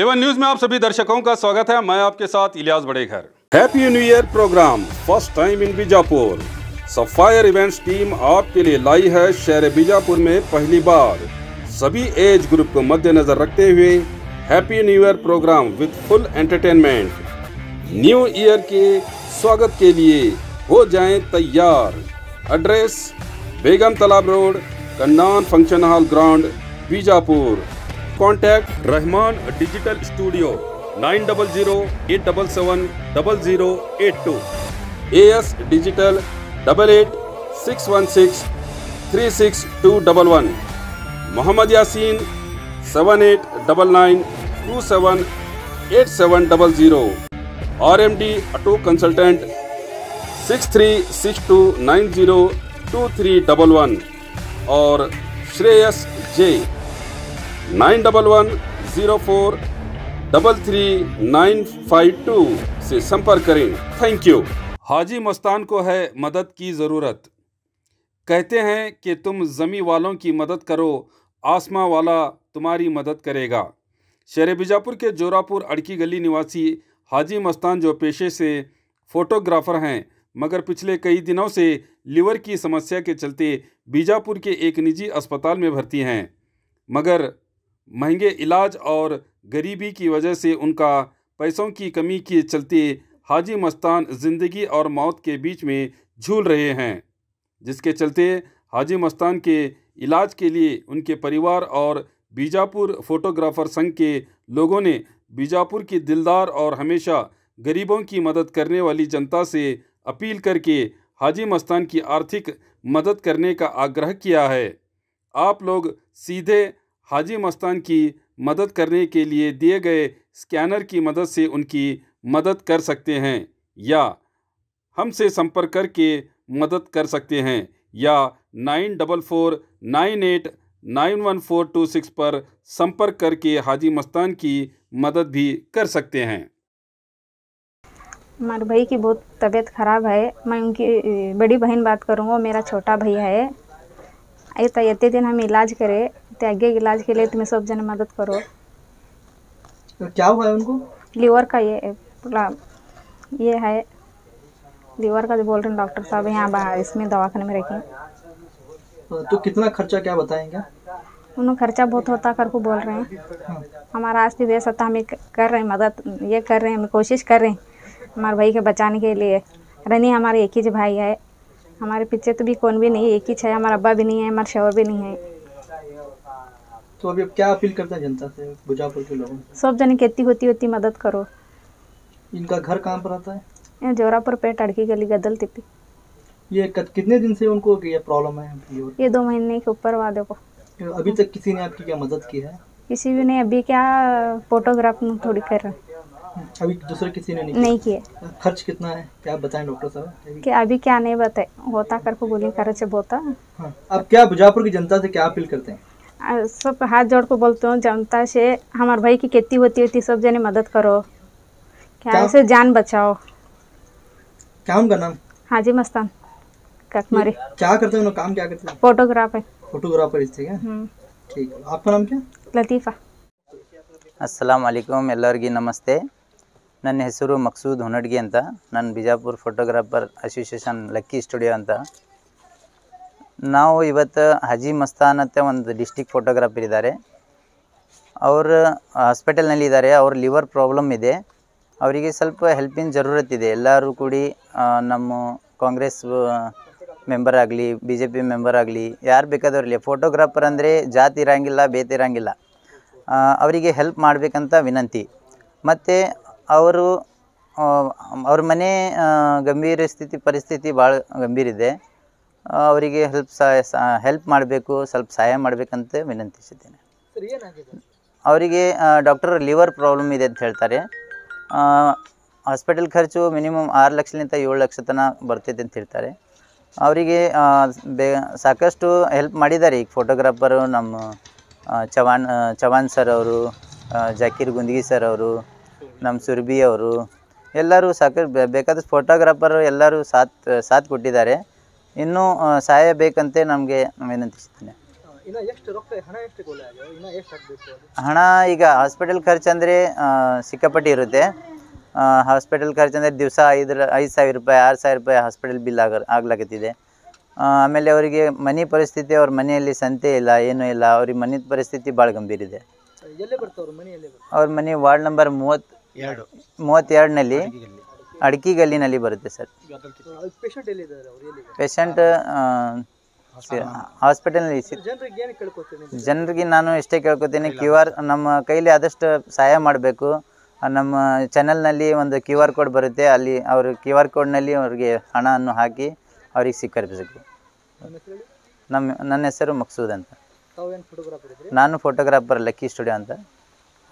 Avon news में आप सभी दर्शकों का स्वागत है मैं आपके साथ इलियास बड़े घर happy new year programme first time in Bijapur sapphire events team आपके लिए लाई है शहर बीजापुर में पहली बार सभी एज ग्रुप को मद्देनजर रखते हुए happy new year programme with full entertainment new year के स्वागत के लिए हो जाए तैयार address Begum Talab road Kannan function hall ground Bijapur contact Rahman digital studio nine double zero eight double seven double zero eight two A S digital double eight six one six three six two double one Mohammad Yasin seven eight double nine two seven eight seven double zero R M D auto consultant six three six two nine zero two three double one और Shreyas J nine double one zero four double three nine five two से संपर्क करें thank you हाजी मस्तान को है मदद की ज़रूरत कहते हैं कि तुम ज़मी वालों की मदद करो आसमां वाला तुम्हारी मदद करेगा शेर बीजापुर के जोरापुर अड़की गली निवासी हाजी मस्तान जो पेशे से फ़ोटोग्राफ़र हैं मगर पिछले कई दिनों से लिवर की समस्या के चलते बीजापुर के एक निजी अस्पताल में भर्ती हैं मगर महंगे इलाज और गरीबी की वजह से उनका पैसों की कमी के चलते हाजी मस्तान ज़िंदगी और मौत के बीच में झूल रहे हैं जिसके चलते हाजी मस्तान के इलाज के लिए उनके परिवार और बीजापुर फोटोग्राफर संघ के लोगों ने बीजापुर की दिलदार और हमेशा गरीबों की मदद करने वाली जनता से अपील करके हाजी मस्तान की आर्थिक मदद करने का आग्रह किया है आप लोग सीधे हाजी मस्तान की मदद करने के लिए दिए गए स्कैनर की मदद से उनकी मदद कर सकते हैं या हमसे संपर्क करके मदद कर सकते हैं या nine double four nine eight nine one four two six पर संपर्क करके हाजी मस्तान की मदद भी कर सकते हैं हमारे भाई की बहुत तबीयत ख़राब है मैं उनकी बड़ी बहन बात करूँगा मेरा छोटा भैया है ऐसा इतने दिन हम इलाज करें आगे इलाज के लिए तुम्हें सब जन मदद करो तो क्या हुआ है उनको लीवर का ये ये है लीवर का जो बोल रहे हैं डॉक्टर साहब यहाँ बाहर इसमें दवाखाने में रखे तो, तो कितना खर्चा क्या बताएंगे उन्होंने खर्चा बहुत होता कर को बोल रहे हैं हाँ। हमारा आज भी बेस होता हम कर रहे हैं मदद ये कर रहे हैं हम कोशिश कर रहे हैं हमारे भाई के बचाने के लिए रनी हमारे एक ही भाई है हमारे पीछे तो भी कौन भी नहीं एक ही है हमारा अब्बा भी नहीं है हमारा शवर भी नहीं है तो अभी अब क्या अपील करते हैं जनता से बुजापुर के लोगों से सब जने कितनी होती होती मदद करो इनका घर कहाँ पर आता है जोरा पर पेट अड़की गली गदल तिपी ये कितने दिन से उनको ये प्रॉब्लम है ये दो महीने के ऊपर वादे को अभी तक किसी ने आपकी क्या मदद की है किसी भी ने अभी क्या फोटोग्राफ थोड़ी कर रहा अभी दूसरे किसी ने नहीं, नहीं किया खर्च कितना है क्या बताएं डॉक्टर साहब कि अभी क्या नहीं बताए होता कर को बोलिए खर्च बोता हाँ, अब क्या बुजापुर की जनता से क्या अपील करते हैं सब हाथ जोड़ को बोलते हूँ जनता से हमारे भाई की खेती होती होती सब जने मदद करो क्या ऐसे जान बचाओ क्या उनका नाम हाँ जी मस्तान ककमरी क्या करते हैं काम क्या करते हैं फोटोग्राफर फोटोग्राफर इस हम्म। ठीक है आपका नाम क्या लतीफा ಅಸ್ಸಲಾಮ್ ಅಲೈಕುಮ್ ಎಲ್ಲರಿಗೆ ನಮಸ್ತೆ ನನ್ನ ಹೆಸರು ಮಕ್ಸೂದ್ ಹೊನಡ್ಗಿ ಅಂತ ನಾನು Bijapur photographer association lucky studio ಅಂತ ನಾವು ಇವತ್ತು ಹಜಿ ಮಸ್ತಾನ್ ಅಂತ ಒಂದು ಡಿಸ್ಟಿಕ್ ಫೋಟೋಗ್ರಾಫರ್ ಇದ್ದಾರೆ ಅವರು ಹಾಸ್ಪಿಟಲ್ನಲ್ಲಿ ಇದ್ದಾರೆ ಅವ್ರ ಲಿವರ್ ಪ್ರಾಬ್ಲಮ್ ಇದೆ ಅವರಿಗೆ ಸ್ವಲ್ಪ ಹೆಲ್ಪಿನ ಇದೆ ಎಲ್ಲರೂ ಕೂಡಿ ನಮ್ಮ ಕಾಂಗ್ರೆಸ್ ಮೆಂಬರ್ ಆಗಲಿ ಬಿ ಜೆ ಪಿ ಮೆಂಬರ್ ಆಗಲಿ ಯಾರು ಬೇಕಾದವ್ರಲ್ಲಿ ಫೋಟೋಗ್ರಾಫರ್ ಅಂದರೆ ಜಾತಿ ಇರೋಂಗಿಲ್ಲ ಬೇತಿ ಇರಂಗಿಲ್ಲ ಅವರಿಗೆ ಹೆಲ್ಪ್ ಮಾಡಬೇಕಂತ ವಿನಂತಿ ಮತ್ತು ಅವರು ಅವ್ರ ಮನೆ ಗಂಭೀರ ಸ್ಥಿತಿ ಪರಿಸ್ಥಿತಿ ಭಾಳ ಇದೆ ಅವರಿಗೆ ಹೆಲ್ಪ್ ಹೆಲ್ಪ್ ಮಾಡಬೇಕು ಸ್ವಲ್ಪ ಸಹಾಯ ಮಾಡಬೇಕಂತ ವಿನಂತಿಸಿದ್ದೇನೆ ಅವರಿಗೆ ಡಾಕ್ಟರ್ ಲಿವರ್ ಪ್ರಾಬ್ಲಮ್ ಇದೆ ಅಂತ ಹೇಳ್ತಾರೆ ಹಾಸ್ಪಿಟಲ್ ಖರ್ಚು ಮಿನಿಮಮ್ ಆರು ಲಕ್ಷದಿಂದ ಏಳು ಲಕ್ಷ ತನಕ ಬರ್ತೈತೆ ಅಂತ ಹೇಳ್ತಾರೆ ಅವರಿಗೆ ಬೇ ಸಾಕಷ್ಟು ಹೆಲ್ಪ್ ಮಾಡಿದ್ದಾರೆ ಈಗ ಫೋಟೋಗ್ರಾಫರು ನಮ್ಮ ಚವಾನ್ ಚವಾನ್ ಸರ್ ಅವರು ಜಾಕೀರ್ ಗುಂದಗಿ ಸರ್ ಅವರು ನಮ್ಮ ಸುರ್ಬಿ ಅವರು ಎಲ್ಲರೂ ಸಾಕಷ್ಟು ಬೇಕಾದಷ್ಟು ಫೋಟೋಗ್ರಾಫರ್ ಎಲ್ಲರೂ ಸಾಥ್ ಸಾಥ್ ಕೊಟ್ಟಿದ್ದಾರೆ ಇನ್ನೂ ಸಹಾಯ ಬೇಕಂತೆ ನಮಗೆ ವಿನಂತಿಸ್ತೀನಿ ಹಣ ಈಗ ಹಾಸ್ಪಿಟಲ್ ಅಂದರೆ ಸಿಕ್ಕಾಪಟ್ಟಿ ಇರುತ್ತೆ ಹಾಸ್ಪಿಟಲ್ ಖರ್ಚಂದರೆ ದಿವಸ ಐದು ಐದು ಸಾವಿರ ರೂಪಾಯಿ ಆರು ಸಾವಿರ ರೂಪಾಯಿ ಹಾಸ್ಪಿಟಲ್ ಬಿಲ್ ಆಗ ಆಗ್ಲಾಕತ್ತಿದೆ ಆಮೇಲೆ ಅವರಿಗೆ ಮನೆ ಪರಿಸ್ಥಿತಿ ಅವ್ರ ಮನೆಯಲ್ಲಿ ಸಂತೆ ಇಲ್ಲ ಏನೂ ಇಲ್ಲ ಅವ್ರಿಗೆ ಮನೆ ಪರಿಸ್ಥಿತಿ ಭಾಳ ಗಂಭೀರ ಇದೆ ಅವ್ರ ಮನೆ ವಾರ್ಡ್ ನಂಬರ್ ಮೂವತ್ತು ಮೂವತ್ತೆರಡನಲ್ಲಿ ಅಡಕಿ ಗಲ್ಲಿನಲ್ಲಿ ಬರುತ್ತೆ ಸರ್ ಪೇಷಂಟ್ ಹಾಸ್ಪಿಟಲ್ನಲ್ಲಿ ಜನರಿಗೆ ನಾನು ಎಷ್ಟೇ ಕೇಳ್ಕೊತೀನಿ ಕ್ಯೂ ಆರ್ ನಮ್ಮ ಕೈಲಿ ಆದಷ್ಟು ಸಹಾಯ ಮಾಡಬೇಕು ನಮ್ಮ ಚಾನಲ್ನಲ್ಲಿ ಒಂದು ಕ್ಯೂ ಆರ್ ಕೋಡ್ ಬರುತ್ತೆ ಅಲ್ಲಿ ಅವರು ಕ್ಯೂ ಆರ್ ಕೋಡ್ನಲ್ಲಿ ಅವರಿಗೆ ಹಣವನ್ನು ಹಾಕಿ ಅವ್ರಿಗೆ ಸಿಕ್ಕರಿಸಬೇಕು ನಮ್ಮ ನನ್ನ ಹೆಸರು ಮಕ್ಸೂದ್ ಅಂತ ನಾನು ಫೋಟೋಗ್ರಾಫರ್ ಲಕ್ಕಿ ಸ್ಟುಡಿಯೋ ಅಂತ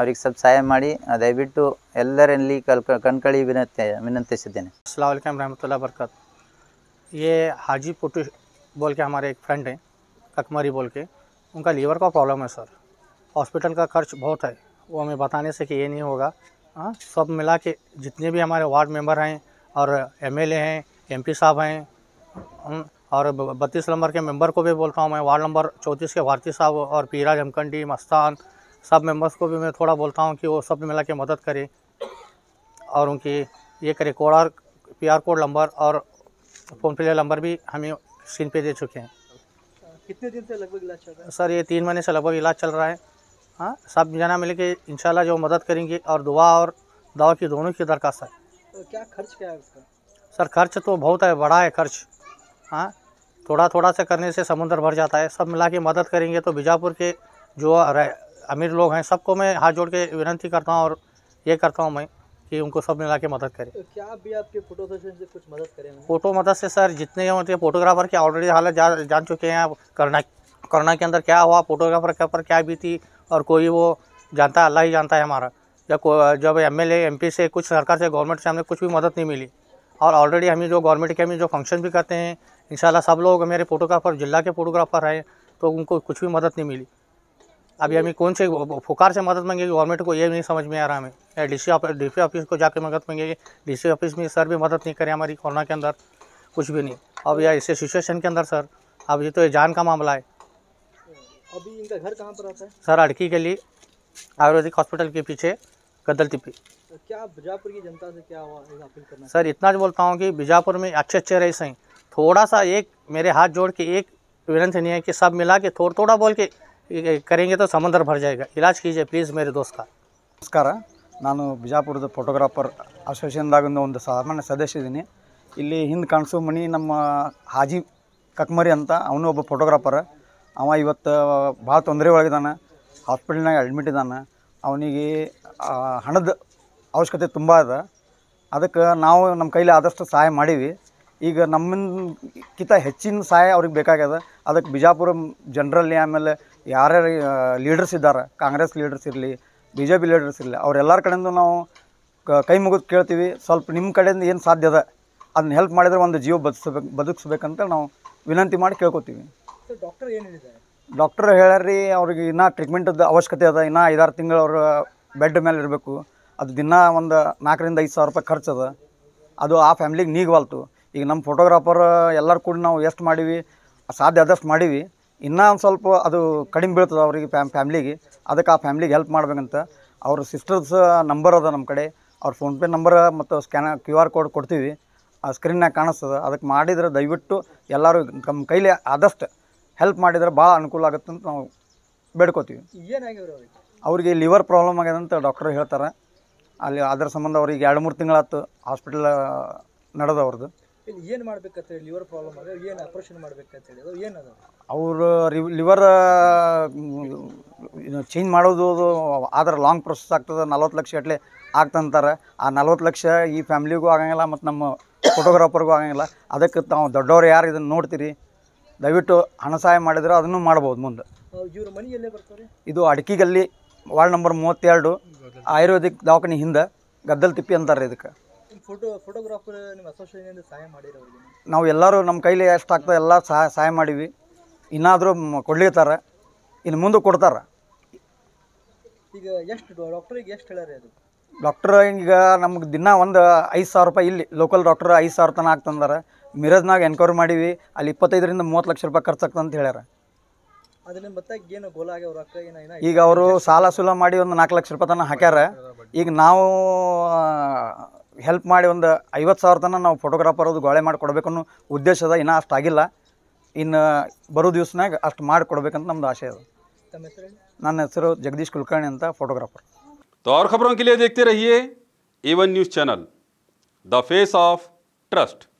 और सब ಸಹಾಯ ಮಾಡಿ ದಯವಿಟ್ಟು ಎಲ್ಲರಲ್ಲಿ ಕಲ್ ಕಣ್ಕಳಿ ವಿನಂತಿ ವಿನಂತಿಸಿದ್ದೇನೆ बरकत ये हाजी पुटू बोल के हमारे एक फ्रेंड हैं ककमरी बोल के उनका लीवर का प्रॉब्लम है सर हॉस्पिटल का खर्च बहुत है वो हमें बताने से कि ये नहीं होगा हाँ सब मिला के जितने भी हमारे वार्ड मेंबर हैं और एमएलए हैं एमपी साहब हैं और बत्तीस नंबर के मेंबर को भी बोलता हूँ मैं वार्ड नंबर चौंतीस के भारती साहब और पीरा जमकंडी मस्तान सब मेम्बर्स को भी मैं थोड़ा बोलता हूँ कि वो सब मिला के मदद करें और उनकी ये करे कोड और पी आर कोड नंबर और फोन पे नंबर भी हमें स्क्रीन पे दे चुके हैं कितने दिन से लगभग इलाज चल रहा है सर ये तीन महीने से लगभग इलाज चल रहा है हाँ सब जाना मिले के इंशाल्लाह जो मदद करेंगे और दुआ और दवा की दोनों की दरखास्त है तो क्या खर्च क्या है उसका सर खर्च तो बहुत है बड़ा है खर्च हाँ थोड़ा थोड़ा से करने से समुंदर भर जाता है सब मिला के मदद करेंगे तो बीजापुर के जो अमीर लोग हैं सबको मैं हाथ जोड़ के विनती करता हूँ और ये करता हूँ मैं कि उनको सब मिला के मदद करें तो क्या भी आपके फोटो सेशन से कुछ मदद करें फोटो मदद से सर जितने होते हैं फोटोग्राफर की ऑलरेडी हालत जा, जान चुके हैं करना करना के अंदर क्या हुआ फोटोग्राफर के ऊपर क्या बीती और कोई वो जानता है अल्लाह ही जानता है हमारा जब जब एम एल से कुछ सरकार से गवर्नमेंट से हमने कुछ भी मदद नहीं मिली और ऑलरेडी हमें जो गवर्नमेंट के हमें जो फंक्शन भी करते हैं इंशाल्लाह सब लोग मेरे फोटोग्राफर जिला के फोटोग्राफर हैं तो उनको कुछ भी मदद नहीं मिली अभी हमें कौन से फुकार से मदद मांगेगी गवर्नमेंट को ये नहीं समझ में आ रहा हमें डी सी ऑफिस ऑफिस को जाकर मदद मांगेगी डी सी ऑफिस में सर भी मदद नहीं करे हमारी कोरोना के अंदर कुछ भी नहीं अब यह इस सिचुएशन के अंदर सर अब ये तो ये जान का मामला है अभी इनका घर कहाँ पर आता है सर अड़की लिए आयुर्वेदिक हॉस्पिटल के पीछे गदल टिपी तो क्या बीजापुर की जनता से क्या हुआ अपील करना सर इतना जो बोलता हूँ कि बीजापुर में अच्छे अच्छे रईस हैं थोड़ा सा एक मेरे हाथ जोड़ के एक विनती नहीं है कि सब मिला के थोड़ा थोड़ा बोल के ಈಗ ಕರೆಯಂಗೆ ಸಮಂದರ್ ಭರ್ ಈಗ ಇಲಾಜ್ ಕೀಜೆ ಪ್ಲೀಸ್ ಮೇರೆ ದೋಸ್ತ ನಮಸ್ಕಾರ ನಾನು ಬಿಜಾಪುರದ ಫೋಟೋಗ್ರಾಫರ್ ಅಸೋಸಿಯೇಷನ್ದಾಗಿಂದ ಒಂದು ಸಾಮಾನ್ಯ ಸದಸ್ಯ ಇದ್ದೀನಿ ಇಲ್ಲಿ ಹಿಂದೆ ಕಾಣಿಸೋ ಮಣಿ ನಮ್ಮ ಹಾಜಿ ಕಕ್ಮರಿ ಅಂತ ಅವನು ಒಬ್ಬ ಫೋಟೋಗ್ರಾಫರ್ ಅವ ಇವತ್ತು ಭಾಳ ತೊಂದರೆ ಒಳಗಿದ್ದಾನೆ ಹಾಸ್ಪಿಟಲ್ನಾಗ ಅಡ್ಮಿಟ್ ಇದ್ದಾನೆ ಅವನಿಗೆ ಹಣದ ಅವಶ್ಯಕತೆ ತುಂಬ ಅದ ಅದಕ್ಕೆ ನಾವು ನಮ್ಮ ಕೈಲಿ ಆದಷ್ಟು ಸಹಾಯ ಮಾಡೀವಿ ಈಗ ನಮ್ಮಿಂದಕ್ಕಿಂತ ಹೆಚ್ಚಿನ ಸಹಾಯ ಅವ್ರಿಗೆ ಬೇಕಾಗ್ಯದ ಅದಕ್ಕೆ ಬಿಜಾಪುರ ಜನರಲ್ಲಿ ಆಮೇಲೆ ಯಾರ್ಯಾರು ಲೀಡರ್ಸ್ ಇದ್ದಾರೆ ಕಾಂಗ್ರೆಸ್ ಲೀಡರ್ಸ್ ಇರಲಿ ಬಿ ಜೆ ಪಿ ಲೀಡರ್ಸ್ ಇರಲಿ ಅವರೆಲ್ಲರ ಕಡೆಯಿಂದ ನಾವು ಕೈ ಮುಗಿದು ಕೇಳ್ತೀವಿ ಸ್ವಲ್ಪ ನಿಮ್ಮ ಕಡೆಯಿಂದ ಏನು ಸಾಧ್ಯ ಅದ ಅದನ್ನ ಹೆಲ್ಪ್ ಮಾಡಿದರೆ ಒಂದು ಜೀವ ಬದುಕಿಸ್ಬೇಕು ಬದುಕಿಸ್ಬೇಕಂತ ನಾವು ವಿನಂತಿ ಮಾಡಿ ಕೇಳ್ಕೊತೀವಿ ಡಾಕ್ಟರ್ ಏನು ಡಾಕ್ಟರ್ ಅವ್ರಿಗೆ ಇನ್ನೂ ಟ್ರೀಟ್ಮೆಂಟದ ಅವಶ್ಯಕತೆ ಅದ ಇನ್ನೂ ಐದಾರು ತಿಂಗಳು ಅವ್ರ ಬೆಡ್ ಮೇಲೆ ಇರಬೇಕು ಅದು ದಿನ ಒಂದು ನಾಲ್ಕರಿಂದ ಐದು ಸಾವಿರ ರೂಪಾಯಿ ಖರ್ಚದ ಅದು ಆ ಫ್ಯಾಮ್ಲಿಗೆ ನೀಗ್ವಾಲ್ತು ಈಗ ನಮ್ಮ ಫೋಟೋಗ್ರಾಫರ್ ಎಲ್ಲರೂ ಕೂಡ ನಾವು ಎಷ್ಟು ಮಾಡೀವಿ ಸಾಧ್ಯ ಆದಷ್ಟು ಮಾಡೀವಿ ಇನ್ನೂ ಒಂದು ಸ್ವಲ್ಪ ಅದು ಕಡಿಮೆ ಬೀಳ್ತದೆ ಅವ್ರಿಗೆ ಫ್ಯಾಮ್ ಫ್ಯಾಮ್ಲಿಗೆ ಅದಕ್ಕೆ ಆ ಫ್ಯಾಮ್ಲಿಗೆ ಹೆಲ್ಪ್ ಮಾಡ್ಬೇಕಂತ ಅವ್ರ ಸಿಸ್ಟರ್ಸ್ ನಂಬರ್ ಅದ ನಮ್ಮ ಕಡೆ ಅವ್ರ ಫೋನ್ಪೇ ನಂಬರ್ ಮತ್ತು ಸ್ಕ್ಯಾನ ಕ್ಯೂ ಆರ್ ಕೋಡ್ ಕೊಡ್ತೀವಿ ಆ ಸ್ಕ್ರೀನ್ನಾಗ ಕಾಣಿಸ್ತದೆ ಅದಕ್ಕೆ ಮಾಡಿದ್ರೆ ದಯವಿಟ್ಟು ಎಲ್ಲರೂ ನಮ್ಮ ಕೈಲಿ ಆದಷ್ಟು ಹೆಲ್ಪ್ ಮಾಡಿದ್ರೆ ಭಾಳ ಅನುಕೂಲ ಆಗುತ್ತೆ ಅಂತ ನಾವು ಬೇಡ್ಕೋತೀವಿ ಅವ್ರಿಗೆ ಲಿವರ್ ಪ್ರಾಬ್ಲಮ್ ಆಗ್ಯದ ಅಂತ ಡಾಕ್ಟರ್ ಹೇಳ್ತಾರೆ ಅಲ್ಲಿ ಅದರ ಸಂಬಂಧ ಅವ್ರಿಗೆ ಎರಡು ಮೂರು ತಿಂಗಳಾಯ್ತು ಹಾಸ್ಪಿಟಲ್ ನಡೆದವ್ರದ್ದು ಇಲ್ಲಿ ಏನು ಮಾಡ್ಬೇಕಂತ ಹೇಳಿ ಲಿವರ್ ಪ್ರಾಬ್ಲಮ್ ಏನು ಅವರು ಲಿವರ್ ಚೇಂಜ್ ಮಾಡೋದು ಅದು ಆದ್ರೆ ಲಾಂಗ್ ಪ್ರೊಸೆಸ್ ಆಗ್ತದೆ ನಲ್ವತ್ತು ಲಕ್ಷ ಗಟ್ಟಲೆ ಆಗ್ತಂತಾರೆ ಆ ನಲ್ವತ್ತು ಲಕ್ಷ ಈ ಫ್ಯಾಮ್ಲಿಗೂ ಆಗಂಗಿಲ್ಲ ಮತ್ತು ನಮ್ಮ ಫೋಟೋಗ್ರಾಫರ್ಗೂ ಆಗಂಗಿಲ್ಲ ಅದಕ್ಕೆ ನಾವು ದೊಡ್ಡವ್ರು ಯಾರು ಇದನ್ನು ನೋಡ್ತೀರಿ ದಯವಿಟ್ಟು ಹಣ ಸಹಾಯ ಮಾಡಿದ್ರೆ ಅದನ್ನು ಮಾಡ್ಬೋದು ಮುಂದೆ ಇದು ಮನೆಯಲ್ಲೇ ಬರ್ತಾರೆ ಇದು ಅಡಕಿಗಲ್ಲಿ ವಾರ್ಡ್ ನಂಬರ್ ಮೂವತ್ತೆರಡು ಆಯುರ್ವೇದಿಕ್ ದವಾಖಾನೆ ಹಿಂದೆ ಗದ್ದಲ್ ತಿಪ್ಪಿ ಅಂತಾರೆ ಇದಕ್ಕೆ ಫೋಟೋ ನಾವು ಎಲ್ಲರೂ ನಮ್ಮ ಕೈಲಿ ಎಷ್ಟು ಆಗ್ತದೆ ಎಲ್ಲ ಸಹಾಯ ಮಾಡಿವಿ ಮಾಡೀವಿ ಇನ್ನಾದರೂ ಕೊಡ್ಲಿತಾರೆ ಇನ್ನು ಮುಂದೆ ಕೊಡ್ತಾರೆ ಈಗ ಎಷ್ಟು ಹೇಳ್ಯಾರ ಅದು ಡಾಕ್ಟರ್ ಈಗ ನಮ್ಗೆ ದಿನ ಒಂದು ಐದು ಸಾವಿರ ರೂಪಾಯಿ ಇಲ್ಲಿ ಲೋಕಲ್ ಡಾಕ್ಟರ್ ಐದು ಸಾವಿರ ತನಕ ಆಗ್ತಂದಾರೆ ಮಿರಜ್ನಾಗ ಎನ್ಕ್ವೈರಿ ಮಾಡೀವಿ ಅಲ್ಲಿ ಇಪ್ಪತ್ತೈದರಿಂದ ಮೂವತ್ತು ಲಕ್ಷ ರೂಪಾಯಿ ಖರ್ಚಾಗ್ತದೆ ಅಂತ ಹೇಳ್ಯಾರ ಈಗ ಅವರು ಸಾಲ ಸುಲ ಮಾಡಿ ಒಂದು ನಾಲ್ಕು ಲಕ್ಷ ರೂಪಾಯಿ ತನಕ ಹಾಕ್ಯಾರ ಈಗ ನಾವು ಹೆಲ್ಪ್ ಮಾಡಿ ಒಂದು ಐವತ್ತು ಸಾವಿರ ತನಕ ನಾವು ಫೋಟೋಗ್ರಾಫರ್ ಅದು ಗೋಳೆ ಮಾಡಿ ಉದ್ದೇಶ ಉದ್ದೇಶದ ಇನ್ನೂ ಅಷ್ಟು ಆಗಿಲ್ಲ ಇನ್ನು ಬರೋ ದಿವ್ಸನಾಗ ಅಷ್ಟು ಮಾಡಿ ನಮ್ದು ನಮ್ಮದು ಆಸೆ ಅದ ನನ್ನ ಹೆಸರು ಜಗದೀಶ್ ಕುಲಕರ್ಣಿ ಅಂತ ಫೋಟೋಗ್ರಾಫರ್ तो और खबरों के लिए देखते रहिए A one news channel the face of trust